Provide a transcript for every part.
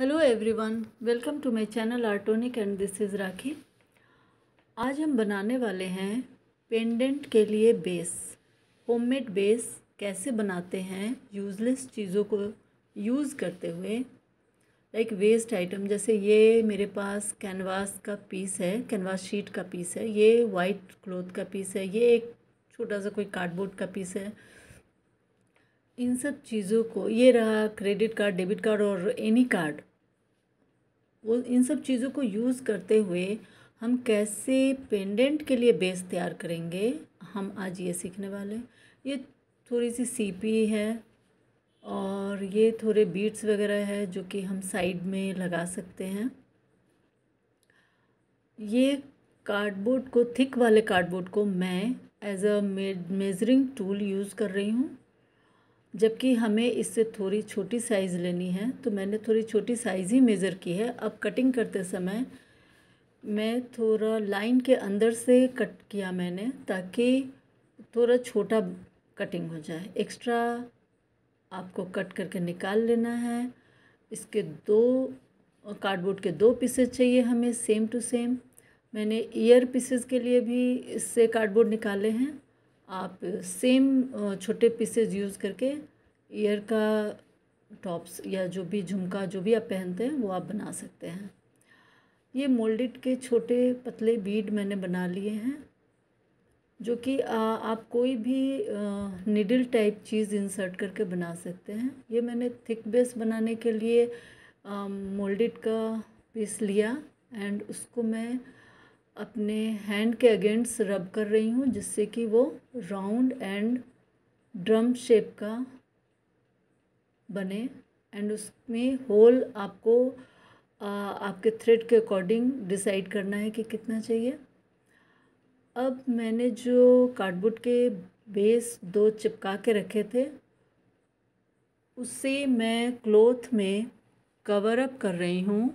hello everyone welcome to my channel Artonic and this is Rakhi आज हम बनाने वाले हैं पेंडेंट के लिए बेस होममेड बेस कैसे बनाते हैं यूज़लेस चीज़ों को यूज़ करते हुए लाइक वेस्ट आइटम जैसे ये मेरे पास कैनवास का पीस है कैनवास शीट का पीस है ये वाइट क्लोथ का पीस है ये एक छोटा सा कोई कार्डबोर्ड का पीस है इन सब चीज़ों को ये रहा क्रेडिट कार्ड डेबिट कार्ड और एनी कार्ड वो इन सब चीज़ों को यूज़ करते हुए हम कैसे पेंडेंट के लिए बेस तैयार करेंगे हम आज ये सीखने वाले हैं ये थोड़ी सी सीपी है और ये थोड़े बीट्स वगैरह है जो कि हम साइड में लगा सकते हैं ये कार्डबोर्ड को थिक वाले कार्डबोर्ड को मैं as a measuring tool use कर रही हूँ जबकि हमें इससे थोड़ी छोटी साइज़ लेनी है तो मैंने थोड़ी छोटी साइज़ ही मेज़र की है अब कटिंग करते समय मैं थोड़ा लाइन के अंदर से कट किया मैंने ताकि थोड़ा छोटा कटिंग हो जाए एक्स्ट्रा आपको कट करके निकाल लेना है इसके दो कार्डबोर्ड के दो पीसेस चाहिए हमें सेम टू सेम मैंने ईयर पीसेस के लिए भी इससे कार्डबोर्ड निकाले हैं आप सेम छोटे पीसेज यूज़ करके ईयर का टॉप्स या जो भी झुमका जो भी आप पहनते हैं वो आप बना सकते हैं ये मोल्डेड के छोटे पतले बीड मैंने बना लिए हैं जो कि आप कोई भी निडल टाइप चीज़ इंसर्ट करके बना सकते हैं ये मैंने थिक बेस बनाने के लिए मोल्डेड का पीस लिया एंड उसको मैं अपने हैंड के अगेंस्ट रब कर रही हूँ जिससे कि वो राउंड एंड ड्रम शेप का बने एंड उसमें होल आपको आ, आपके थ्रेड के अकॉर्डिंग डिसाइड करना है कि कितना चाहिए अब मैंने जो कार्डबोर्ड के बेस दो चिपका के रखे थे उससे मैं क्लोथ में कवर अप कर रही हूँ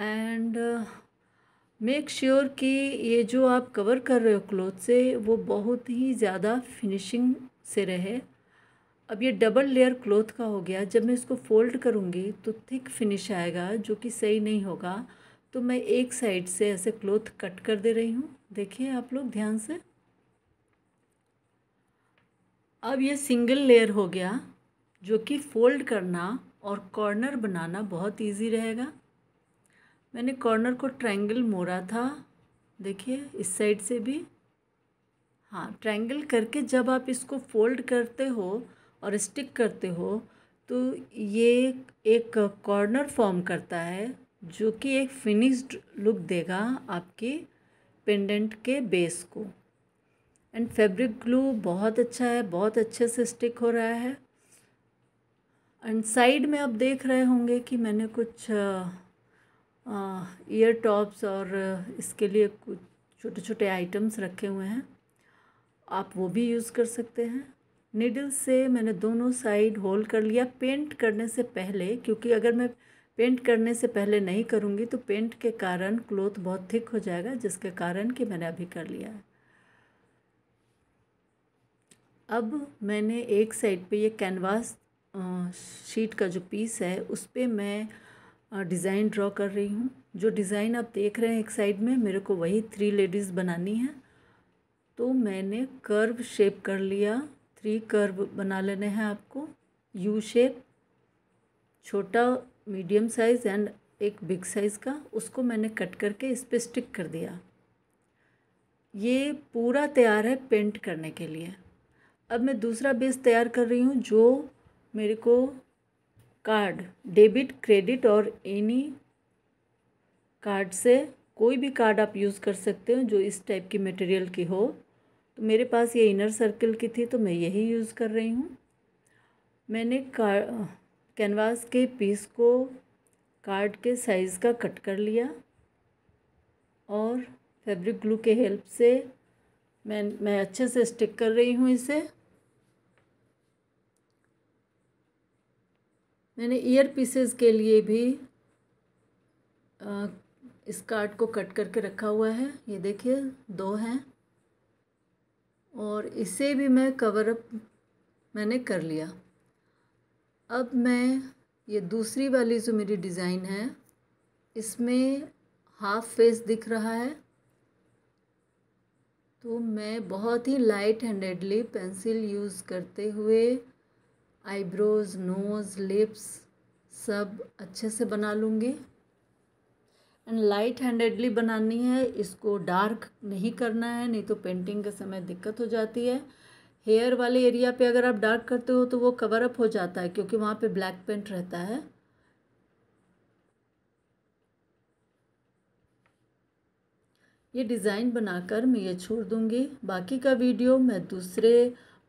एंड मेक श्योर sure कि ये जो आप कवर कर रहे हो क्लोथ से वो बहुत ही ज़्यादा फिनिशिंग से रहे अब ये डबल लेयर क्लोथ का हो गया जब मैं इसको फोल्ड करूँगी तो थिक फिनिश आएगा जो कि सही नहीं होगा तो मैं एक साइड से ऐसे क्लोथ कट कर दे रही हूँ देखिए आप लोग ध्यान से अब ये सिंगल लेयर हो गया जो कि फोल्ड करना और कॉर्नर बनाना बहुत इजी रहेगा मैंने कॉर्नर को ट्रायंगल मोड़ा था देखिए इस साइड से भी हाँ ट्रायंगल करके जब आप इसको फोल्ड करते हो और स्टिक करते हो तो ये एक कॉर्नर फॉर्म करता है जो कि एक फिनिश्ड लुक देगा आपकी पेंडेंट के बेस को एंड फैब्रिक ग्लू बहुत अच्छा है बहुत अच्छे से स्टिक हो रहा है एंड साइड में आप देख रहे होंगे कि मैंने कुछ ईयर हाँ, टॉप्स और uh, इसके लिए कुछ छोटे छोटे आइटम्स रखे हुए हैं आप वो भी यूज़ कर सकते हैं निडल से मैंने दोनों साइड होल कर लिया पेंट करने से पहले क्योंकि अगर मैं पेंट करने से पहले नहीं करूँगी तो पेंट के कारण क्लोथ बहुत थिक हो जाएगा जिसके कारण कि मैंने अभी कर लिया है अब मैंने एक साइड पे ये कैनवास शीट uh, का जो पीस है उस पर मैं डिज़ाइन ड्रॉ कर रही हूँ जो डिज़ाइन आप देख रहे हैं एक साइड में मेरे को वही थ्री लेडीज़ बनानी है तो मैंने कर्व शेप कर लिया थ्री कर्व बना लेने हैं आपको यू शेप छोटा मीडियम साइज़ एंड एक बिग साइज़ का उसको मैंने कट करके इस पर स्टिक कर दिया ये पूरा तैयार है पेंट करने के लिए अब मैं दूसरा बेस तैयार कर रही हूँ जो मेरे को कार्ड डेबिट क्रेडिट और एनी कार्ड से कोई भी कार्ड आप यूज़ कर सकते हो जो इस टाइप की मटेरियल की हो तो मेरे पास ये इनर सर्कल की थी तो मैं यही यूज़ कर रही हूँ मैंने कैनवास के पीस को कार्ड के साइज़ का कट कर लिया और फैब्रिक ग्लू के हेल्प से मैं मैं अच्छे से स्टिक कर रही हूँ इसे मैंने ईयर पीसेस के लिए भी आ, इस कार्ड को कट करके रखा हुआ है ये देखिए दो हैं और इसे भी मैं कवर अप मैंने कर लिया अब मैं ये दूसरी वाली जो मेरी डिज़ाइन है इसमें हाफ फेस दिख रहा है तो मैं बहुत ही लाइट हैंडेडली पेंसिल यूज़ करते हुए आईब्रोज नोज़ लिप्स सब अच्छे से बना लूँगी एंड लाइट हैंडेडली बनानी है इसको डार्क नहीं करना है नहीं तो पेंटिंग के समय दिक्कत हो जाती है हेयर वाले एरिया पे अगर आप डार्क करते हो तो वो कवर अप हो जाता है क्योंकि वहाँ पे ब्लैक पेंट रहता है ये डिज़ाइन बनाकर मैं ये छोड़ दूँगी बाकी का वीडियो मैं दूसरे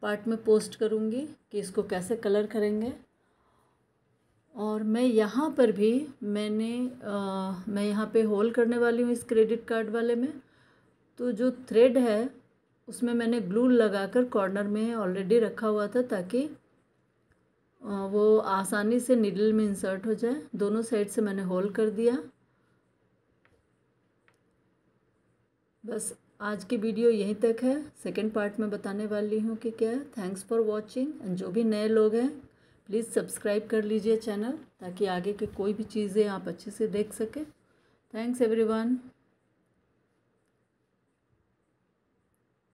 पार्ट में पोस्ट करूँगी कि इसको कैसे कलर करेंगे और मैं यहाँ पर भी मैंने आ, मैं यहाँ पे होल करने वाली हूँ इस क्रेडिट कार्ड वाले में तो जो थ्रेड है उसमें मैंने ग्लू लगाकर कॉर्नर में ऑलरेडी रखा हुआ था ताकि आ, वो आसानी से निडल में इंसर्ट हो जाए दोनों साइड से मैंने होल कर दिया बस आज की वीडियो यहीं तक है सेकेंड पार्ट में बताने वाली हूँ कि क्या है थैंक्स फॉर वॉचिंग एंड जो भी नए लोग हैं प्लीज़ सब्सक्राइब कर लीजिए चैनल ताकि आगे की कोई भी चीज़ें आप अच्छे से देख सकें थैंक्स एवरीवन